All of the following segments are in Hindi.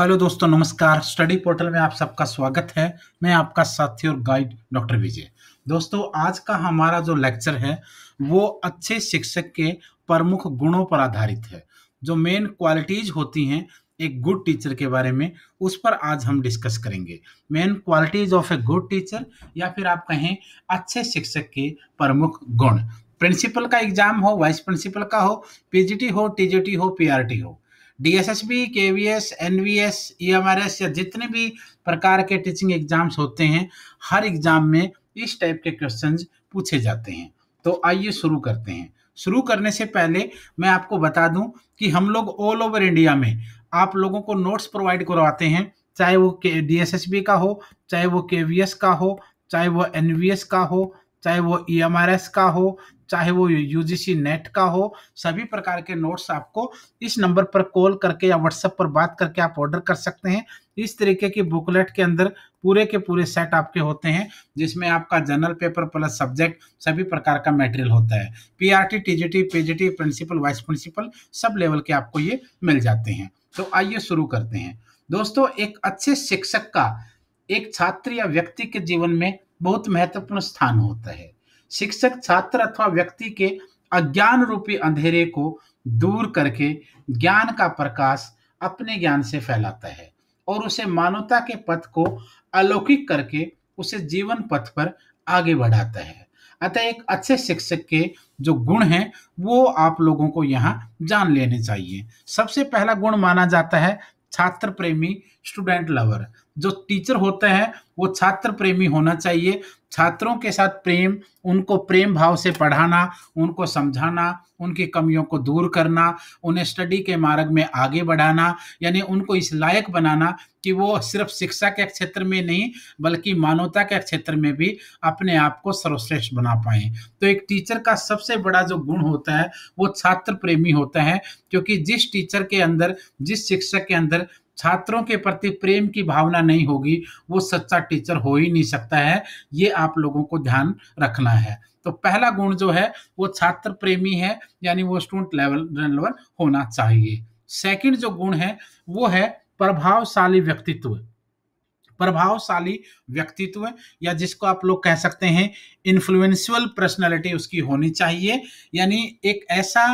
हेलो दोस्तों नमस्कार स्टडी पोर्टल में आप सबका स्वागत है मैं आपका साथी और गाइड डॉक्टर विजय दोस्तों आज का हमारा जो लेक्चर है वो अच्छे शिक्षक के प्रमुख गुणों पर आधारित है जो मेन क्वालिटीज होती हैं एक गुड टीचर के बारे में उस पर आज हम डिस्कस करेंगे main qualities of a good teacher या फिर आप कहें अच्छे शिक्षक के प्रमुख गुण प्रिंसिपल का एग्जाम हो वाइस प्रिंसिपल का हो पीजीटी हो टीजीटी हो पीआरटी हो डीएसएसबी केवीएस एनवीएस ईएमआरएस या जितने भी प्रकार के टीचिंग एग्जाम्स होते हैं हर एग्जाम में इस टाइप के क्वेश्चन पूछे जाते हैं तो आइए शुरू करते हैं शुरू करने से पहले मैं आपको बता दूं कि हम लोग ऑल ओवर इंडिया में आप लोगों को नोट्स प्रोवाइड करवाते हैं चाहे वो के डी का हो चाहे वो के का हो चाहे वो एन का हो चाहे वो ई e का हो चाहे वो सी नेट का हो सभी प्रकार के नोट्स आपको इस नंबर पर कॉल करके या व्हाट्सएप पर बात करके आप ऑर्डर कर सकते हैं इस तरीके की बुकलेट के अंदर पूरे के पूरे सेट आपके होते हैं जिसमें आपका जर्नल पेपर प्लस सब्जेक्ट सभी प्रकार का मेटेरियल होता है P PRT T PGT principal vice principal सब लेवल के आपको ये मिल जाते हैं तो आइए शुरू करते हैं दोस्तों एक अच्छे शिक्षक का एक छात्र या व्यक्ति के जीवन में बहुत महत्वपूर्ण स्थान होता है शिक्षक छात्र अथवा व्यक्ति के अज्ञान रूपी अंधेरे को दूर करके ज्ञान का प्रकाश अपने ज्ञान से फैलाता है और उसे मानवता के पथ को अलौकिक करके उसे जीवन पथ पर आगे बढ़ाता है अतः एक अच्छे शिक्षक के जो गुण हैं वो आप लोगों को यहाँ जान लेने चाहिए सबसे पहला गुण माना जाता है छात्र प्रेमी स्टूडेंट लवर जो टीचर होते हैं वो छात्र प्रेमी होना चाहिए छात्रों के साथ प्रेम उनको प्रेम भाव से पढ़ाना उनको समझाना उनकी कमियों को दूर करना उन्हें स्टडी के मार्ग में आगे बढ़ाना यानी उनको इस लायक बनाना कि वो सिर्फ शिक्षा के क्षेत्र में नहीं बल्कि मानवता के क्षेत्र में भी अपने आप को सर्वश्रेष्ठ बना पाए तो एक टीचर का सबसे बड़ा जो गुण होता है वो छात्र प्रेमी होता है क्योंकि जिस टीचर के अंदर जिस शिक्षक के अंदर छात्रों के प्रति प्रेम की भावना नहीं होगी वो सच्चा टीचर हो ही नहीं सकता है ये आप लोगों को ध्यान रखना है तो पहला गुण जो है वो छात्र प्रेमी है यानी वो स्टूडेंट लेवल लेवल होना चाहिए सेकंड जो गुण है वो है प्रभावशाली व्यक्तित्व प्रभावशाली व्यक्तित्व या जिसको आप लोग कह सकते हैं इन्फ्लुएंशियल पर्सनैलिटी उसकी होनी चाहिए यानी एक ऐसा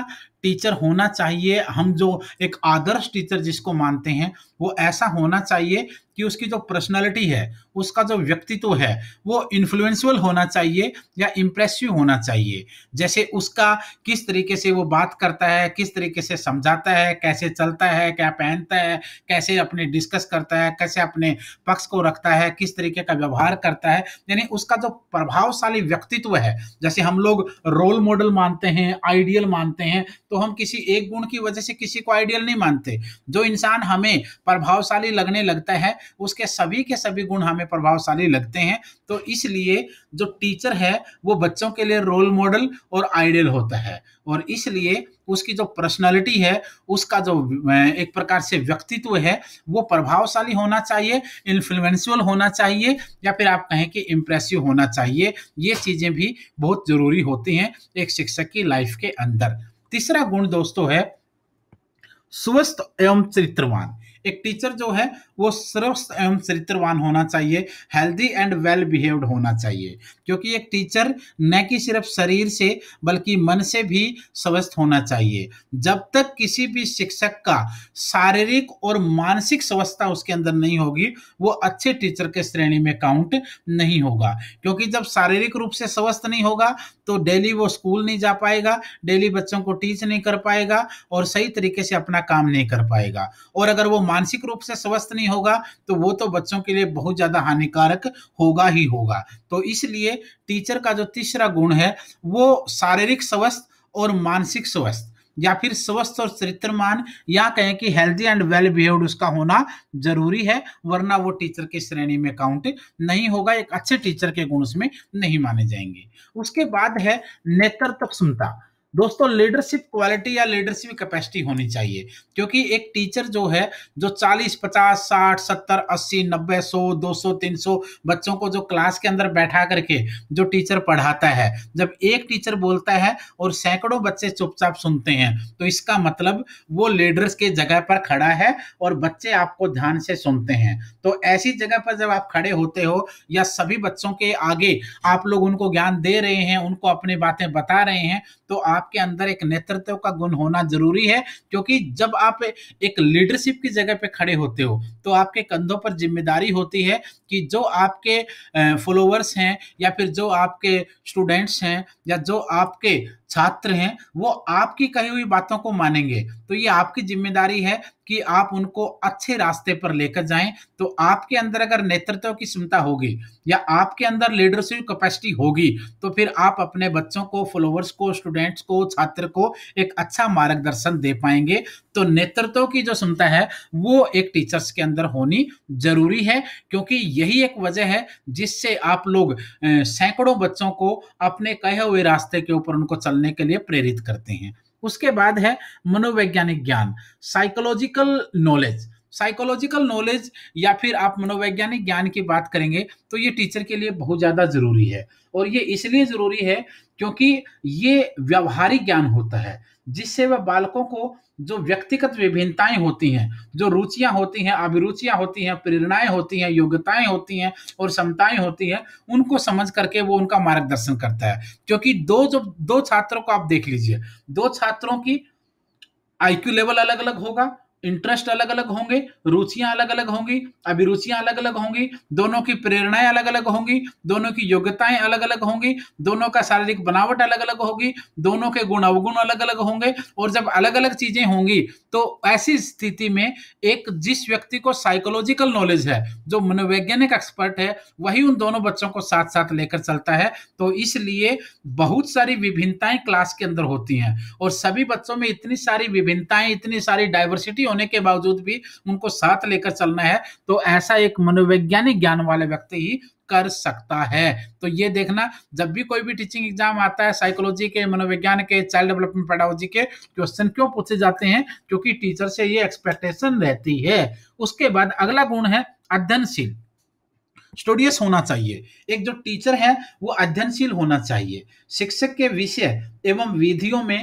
टीचर होना चाहिए हम जो एक आदर्श टीचर जिसको मानते हैं वो ऐसा होना चाहिए कि उसकी जो पर्सनालिटी है उसका जो व्यक्तित्व है वो इन्फ्लुएंसुअल होना चाहिए या इम्प्रेसिव होना चाहिए जैसे उसका किस तरीके से वो बात करता है किस तरीके से समझाता है कैसे चलता है क्या पहनता है कैसे अपने डिस्कस करता है कैसे अपने पक्ष को रखता है किस तरीके का व्यवहार करता है यानी उसका जो प्रभावशाली व्यक्तित्व है जैसे हम लोग रोल मॉडल मानते हैं आइडियल मानते हैं तो हम किसी एक गुण की वजह से किसी को आइडियल नहीं मानते जो इंसान हमें प्रभावशाली लगने लगता है उसके सभी के सभी गुण हमें प्रभावशाली लगते हैं तो इसलिए जो टीचर है वो बच्चों के लिए रोल मॉडल और आइडियल होता है और इसलिए उसकी जो पर्सनालिटी है उसका जो एक प्रकार से व्यक्तित्व है वो प्रभावशाली होना चाहिए इन्फ्लुएंशियल होना चाहिए या फिर आप कहें कि इम्प्रेसिव होना चाहिए ये चीज़ें भी बहुत ज़रूरी होती हैं एक शिक्षक की लाइफ के अंदर तीसरा गुण दोस्तों है स्वस्थ एवं चरित्रवान एक टीचर जो है वो स्वस्थ एवं चरित्रवान होना चाहिए हेल्दी एंड वेल बिहेव्ड होना चाहिए क्योंकि एक टीचर न कि सिर्फ शरीर से बल्कि मन से भी स्वस्थ होना चाहिए जब तक किसी भी शिक्षक का शारीरिक और मानसिक स्वस्थता उसके अंदर नहीं होगी वो अच्छे टीचर के श्रेणी में काउंट नहीं होगा क्योंकि जब शारीरिक रूप से स्वस्थ नहीं होगा तो डेली वो स्कूल नहीं जा पाएगा डेली बच्चों को टीच नहीं कर पाएगा और सही तरीके से अपना काम नहीं कर पाएगा और अगर वो मानसिक रूप से स्वस्थ नहीं होगा तो वो तो बच्चों के लिए बहुत ज़्यादा हानिकारक होगा ही होगा तो इसलिए टीचर का जो तीसरा गुण है वो शारीरिक स्वस्थ और मानसिक स्वस्थ या फिर स्वस्थ और चरित्रमान या कहें कि हेल्दी एंड वेल बिहेव्ड उसका होना जरूरी है वरना वो टीचर की श्रेणी में काउंट नहीं होगा एक अच्छे टीचर के गुण उसमें नहीं माने जाएंगे उसके बाद है नेतृत्व क्षमता दोस्तों लीडरशिप क्वालिटी या लीडरशिप कैपेसिटी होनी चाहिए क्योंकि एक टीचर जो है जो 40 50 60 70 80 90 100 200 300 बच्चों को जो क्लास के अंदर बैठा करके जो टीचर पढ़ाता है जब एक टीचर बोलता है और सैकड़ों बच्चे चुपचाप सुनते हैं तो इसका मतलब वो लीडर्स के जगह पर खड़ा है और बच्चे आपको ध्यान से सुनते हैं तो ऐसी जगह पर जब आप खड़े होते हो या सभी बच्चों के आगे आप लोग उनको ज्ञान दे रहे हैं उनको अपनी बातें बता रहे हैं तो आप आपके अंदर एक नेतृत्व का गुण होना जरूरी है क्योंकि जब आप एक लीडरशिप की जगह पे खड़े होते हो तो आपके कंधों पर जिम्मेदारी होती है कि जो आपके फॉलोअर्स हैं या फिर जो आपके स्टूडेंट्स हैं या जो आपके छात्र हैं वो आपकी कही हुई बातों को मानेंगे तो ये आपकी जिम्मेदारी है कि आप उनको अच्छे रास्ते पर लेकर जाएं तो आपके अंदर अगर नेतृत्व की क्षमता होगी या आपके अंदर लीडरशिप कैपेसिटी होगी तो फिर आप अपने बच्चों को फॉलोअर्स को स्टूडेंट्स को छात्र को एक अच्छा मार्गदर्शन दे पाएंगे तो नेतृत्व की जो क्षमता है वो एक टीचर्स के अंदर होनी जरूरी है क्योंकि यही एक वजह है जिससे आप लोग सैकड़ों बच्चों को अपने कहे हुए रास्ते के ऊपर उनको चलने के लिए प्रेरित करते हैं उसके बाद है मनोवैज्ञानिक ज्ञान साइकोलॉजिकल नॉलेज साइकोलॉजिकल नॉलेज या फिर आप मनोवैज्ञानिक ज्ञान की बात करेंगे तो ये टीचर के लिए बहुत ज़्यादा ज़रूरी है और ये इसलिए ज़रूरी है क्योंकि ये व्यवहारिक ज्ञान होता है जिससे वह बालकों को जो व्यक्तिगत विभिन्नताएं होती हैं जो रुचियां होती हैं अभिरुचियां होती हैं प्रेरणाएं होती हैं योग्यताएं होती हैं और क्षमताएं होती हैं उनको समझ करके वो उनका मार्गदर्शन करता है क्योंकि दो जो दो छात्रों को आप देख लीजिए दो छात्रों की आईक्यू लेवल अलग अलग होगा इंटरेस्ट अलग अलग होंगे रुचियां अलग अलग होंगी अभिरुचियां अलग अलग होंगी दोनों की प्रेरणाएं अलग अलग होंगी दोनों की योग्यताएं अलग अलग होंगी दोनों का शारीरिक बनावट अलग अलग होगी दोनों के गुण अवगुण अलग अलग होंगे और जब अलग अलग चीजें होंगी तो ऐसी स्थिति में एक जिस व्यक्ति को साइकोलॉजिकल नॉलेज है जो मनोवैज्ञानिक एक्सपर्ट है वही उन दोनों बच्चों को साथ साथ लेकर चलता है तो इसलिए बहुत सारी विभिन्नताएं क्लास के अंदर होती हैं और सभी बच्चों में इतनी सारी विभिन्नताएं इतनी सारी डाइवर्सिटी होने के बावजूद भी उनको साथ लेकर चलना है तो ऐसा एक मनोवैज्ञानिक ज्ञान वाले व्यक्ति ही कर सकता है तो ये देखना जब भी कोई भी टीचिंग एग्जाम आता है साइकोलॉजी के मनोविज्ञान के चाइल्ड डेवलपमेंट पैडालॉजी के क्वेश्चन क्यों पूछे जाते हैं क्योंकि टीचर से ये एक्सपेक्टेशन रहती है उसके बाद अगला गुण है अध्ययनशील स्टूडियस होना चाहिए एक जो टीचर है वो अध्ययनशील होना चाहिए शिक्षक के विषय एवं विधियों में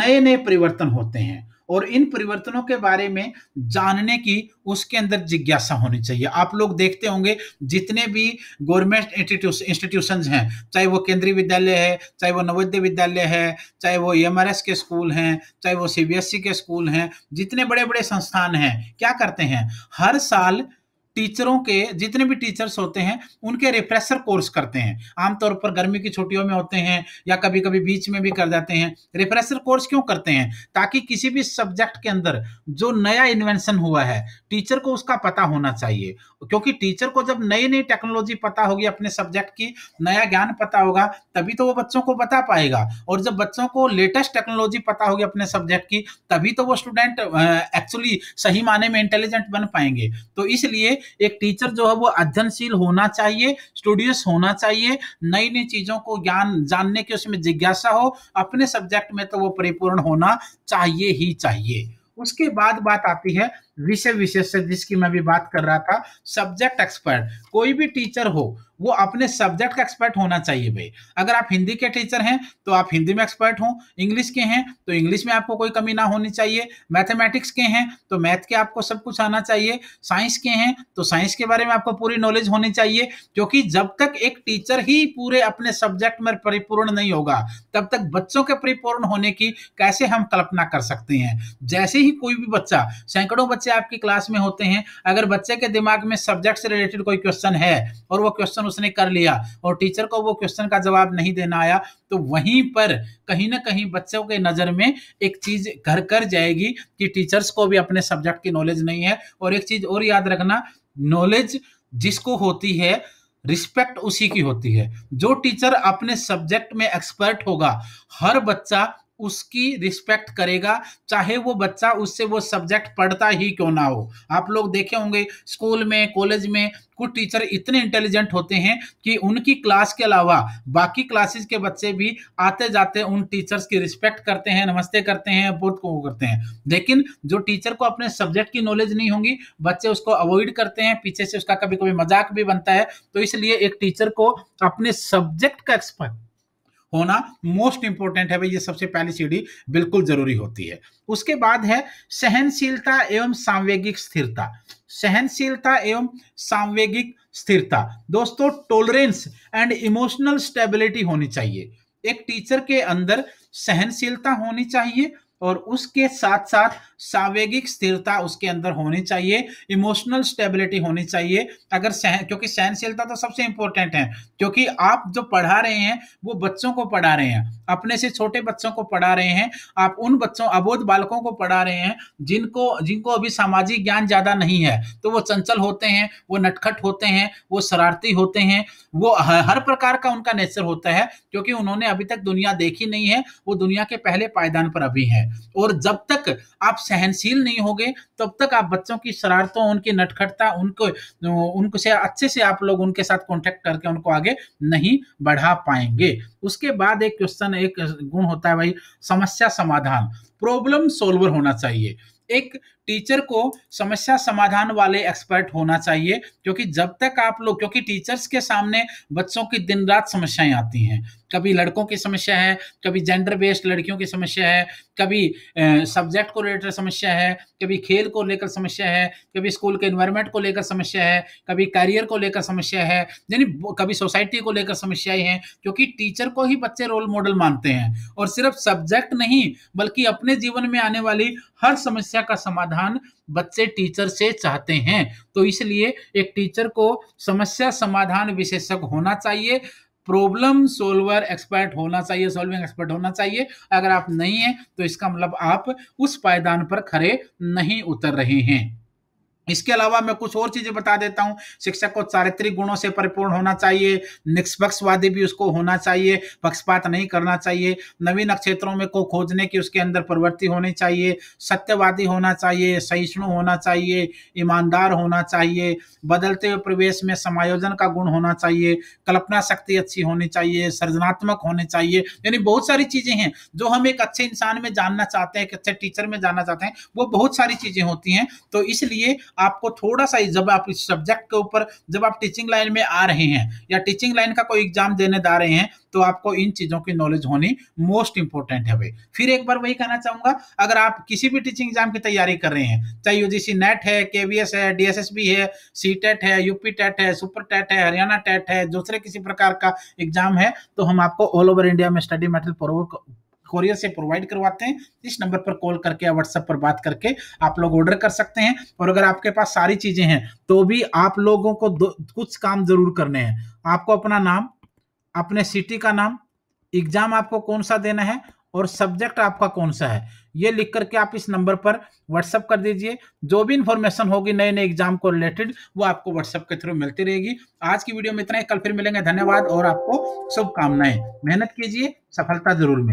नए नए परिवर्तन होते हैं और इन परिवर्तनों के बारे में जानने की उसके अंदर जिज्ञासा होनी चाहिए आप लोग देखते होंगे जितने भी गवर्नमेंट इंस्टीट्यूशन हैं चाहे वो केंद्रीय विद्यालय है चाहे वो नवोदय विद्यालय है चाहे वो एम e के स्कूल हैं चाहे वो सी e के स्कूल हैं जितने बड़े बड़े संस्थान हैं क्या करते हैं हर साल टीचरों के जितने भी टीचर्स होते हैं उनके रिफ्रेशर कोर्स करते हैं आमतौर पर गर्मी की छुट्टियों में होते हैं या कभी कभी बीच में भी कर जाते हैं रिफ्रेशर कोर्स क्यों करते हैं ताकि किसी भी सब्जेक्ट के अंदर जो नया इन्वेंशन हुआ है टीचर को उसका पता होना चाहिए क्योंकि टीचर को जब नई नई टेक्नोलॉजी पता होगी अपने सब्जेक्ट की नया ज्ञान पता होगा तभी तो वो बच्चों को बता पाएगा और जब बच्चों को लेटेस्ट टेक्नोलॉजी पता होगी अपने सब्जेक्ट की तभी तो वो स्टूडेंट एक्चुअली सही माने में इंटेलिजेंट बन पाएंगे तो इसलिए एक टीचर जो है वो अध्ययनशील होना चाहिए स्टूडियस होना चाहिए नई नई चीजों को ज्ञान जानने की उसमें जिज्ञासा हो अपने सब्जेक्ट में तो वो परिपूर्ण होना चाहिए ही चाहिए उसके बाद बात आती है विषय विशेषज्ञ जिसकी मैं भी बात कर रहा था सब्जेक्ट एक्सपर्ट कोई भी टीचर हो वो अपने सब्जेक्ट का एक्सपर्ट होना चाहिए भाई अगर आप हिंदी के टीचर हैं तो आप हिंदी में एक्सपर्ट हो इंग्लिश के हैं तो इंग्लिश में आपको कोई कमी ना होनी चाहिए मैथमेटिक्स के हैं तो मैथ के आपको सब कुछ आना चाहिए साइंस के हैं तो साइंस के बारे में आपको पूरी नॉलेज होनी चाहिए क्योंकि जब तक एक टीचर ही पूरे अपने सब्जेक्ट में परिपूर्ण नहीं होगा तब तक बच्चों के परिपूर्ण होने की कैसे हम कल्पना कर सकते हैं जैसे ही कोई भी बच्चा सैकड़ों बच्चे बच्चे आपकी क्लास में होते हैं अगर बच्चे के दिमाग में सब्जेक्ट से रिलेटेड कोई क्वेश्चन है और वो क्वेश्चन उसने कर लिया और टीचर को वो क्वेश्चन का जवाब नहीं देना आया तो वहीं पर कहीं ना कहीं बच्चों के नज़र में एक चीज़ घर कर जाएगी कि टीचर्स को भी अपने सब्जेक्ट की नॉलेज नहीं है और एक चीज़ और याद रखना नॉलेज जिसको होती है रिस्पेक्ट उसी की होती है जो टीचर अपने सब्जेक्ट में एक्सपर्ट होगा हर बच्चा उसकी रिस्पेक्ट करेगा चाहे वो बच्चा उससे वो सब्जेक्ट पढ़ता ही क्यों ना हो आप लोग देखे होंगे स्कूल में कॉलेज में कुछ टीचर इतने इंटेलिजेंट होते हैं कि उनकी क्लास के अलावा बाकी क्लासेस के बच्चे भी आते जाते उन टीचर्स की रिस्पेक्ट करते हैं नमस्ते करते हैं बहुत को करते हैं लेकिन जो टीचर को अपने सब्जेक्ट की नॉलेज नहीं होगी बच्चे उसको अवॉइड करते हैं पीछे से उसका कभी कभी मजाक भी बनता है तो इसलिए एक टीचर को अपने सब्जेक्ट का एक्सपर्ट होना मोस्ट इंपॉर्टेंट है भाई ये सबसे पहली सीढ़ी बिल्कुल जरूरी होती है उसके बाद है सहनशीलता एवं सांवेगिक स्थिरता सहनशीलता एवं सांवेगिक स्थिरता दोस्तों टोलरेंस एंड इमोशनल स्टेबिलिटी होनी चाहिए एक टीचर के अंदर सहनशीलता होनी चाहिए और उसके साथ साथ सावेगिक स्थिरता उसके अंदर होनी चाहिए इमोशनल स्टेबिलिटी होनी चाहिए अगर सह क्योंकि सहनशीलता तो सबसे इंपॉर्टेंट है क्योंकि आप जो पढ़ा रहे हैं वो बच्चों को पढ़ा रहे हैं अपने से छोटे बच्चों को पढ़ा रहे हैं आप उन बच्चों अबोध बालकों को पढ़ा रहे हैं जिनको जिनको अभी सामाजिक ज्ञान ज़्यादा नहीं है तो वो चंचल होते हैं वो नटखट होते हैं वो शरारती होते हैं वो हर प्रकार का उनका नेचर होता है क्योंकि उन्होंने अभी तक दुनिया देखी नहीं है वो दुनिया के पहले पायदान पर अभी हैं और जब तक आप सहनशील नहीं होगे तब तक आप बच्चों की शरारतों उनकी नटखटता उनको उनको से अच्छे से आप लोग उनके साथ कॉन्टेक्ट करके उनको आगे नहीं बढ़ा पाएंगे उसके बाद एक क्वेश्चन एक गुण होता है भाई समस्या समाधान प्रॉब्लम सोल्वर होना चाहिए एक टीचर को समस्या समाधान वाले एक्सपर्ट होना चाहिए क्योंकि जब तक आप लोग क्योंकि टीचर्स के सामने बच्चों की दिन रात समस्याएं आती हैं कभी लड़कों की समस्या है कभी जेंडर बेस्ड लड़कियों की समस्या है कभी सब्जेक्ट को रिलेटेड समस्या है कभी खेल को लेकर समस्या है कभी स्कूल के इन्वायरमेंट को लेकर समस्या है कभी करियर को लेकर समस्या है यानी कभी सोसाइटी को लेकर समस्याएं हैं क्योंकि टीचर को ही बच्चे रोल मॉडल मानते हैं और सिर्फ सब्जेक्ट नहीं बल्कि अपने जीवन में आने वाली हर समस्या का समाधान समाधान बच्चे टीचर से चाहते हैं तो इसलिए एक टीचर को समस्या समाधान विशेषज्ञ होना चाहिए प्रॉब्लम सोल्वर एक्सपर्ट होना चाहिए सॉल्विंग एक्सपर्ट होना चाहिए अगर आप नहीं हैं तो इसका मतलब आप उस पायदान पर खड़े नहीं उतर रहे हैं इसके अलावा मैं कुछ और चीजें बता देता हूँ शिक्षक को चारित्रिक गुणों से परिपूर्ण होना चाहिए निष्पक्षवादी भी उसको होना चाहिए पक्षपात नहीं करना चाहिए नवीन नक्षत्रों में को खोजने की उसके अंदर प्रवृत्ति होनी चाहिए सत्यवादी होना चाहिए सहिष्णु होना चाहिए ईमानदार होना चाहिए बदलते हुए प्रवेश में समायोजन का गुण होना चाहिए कल्पना शक्ति अच्छी होनी चाहिए सृजनात्मक होने चाहिए यानी बहुत सारी चीजें हैं जो हम एक अच्छे इंसान में जानना चाहते हैं एक अच्छे टीचर में जानना चाहते हैं वो बहुत सारी चीजें होती हैं तो इसलिए आपको थोड़ा सा जब आप इस सब्जेक्ट के ऊपर जब आप टीचिंग लाइन में आ रहे हैं या टीचिंग लाइन का कोई एग्जाम देने जा रहे हैं तो आपको इन चीज़ों की नॉलेज होनी मोस्ट इंपॉर्टेंट है भाई फिर एक बार वही कहना चाहूंगा अगर आप किसी भी टीचिंग एग्जाम की तैयारी कर रहे हैं चाहे यूजीसी नेट है केवीएस है डीएसएसबी है सी टेट e है यूपी टेट e है सुपर टेट e है हरियाणा टेट है दूसरे किसी प्रकार का एग्जाम है तो हम आपको ऑल ओवर इंडिया में स्टडी मेटेरियल कोरियर से प्रोवाइड करवाते हैं इस नंबर पर कॉल करके या व्हाट्सएप पर बात करके आप लोग ऑर्डर कर सकते हैं और अगर आपके पास सारी चीजें हैं तो भी आप लोगों को कुछ काम जरूर करने हैं आपको अपना नाम अपने सिटी का नाम एग्जाम आपको कौन सा देना है और सब्जेक्ट आपका कौन सा है ये लिख करके आप इस नंबर पर व्हाट्सअप कर दीजिए जो भी इंफॉर्मेशन होगी नए नए एग्जाम को रिलेटेड वो आपको व्हाट्सअप के थ्रू मिलती रहेगी आज की वीडियो में इतना ही कल फिर मिलेंगे धन्यवाद और आपको शुभकामनाएं मेहनत कीजिए सफलता जरूर मिले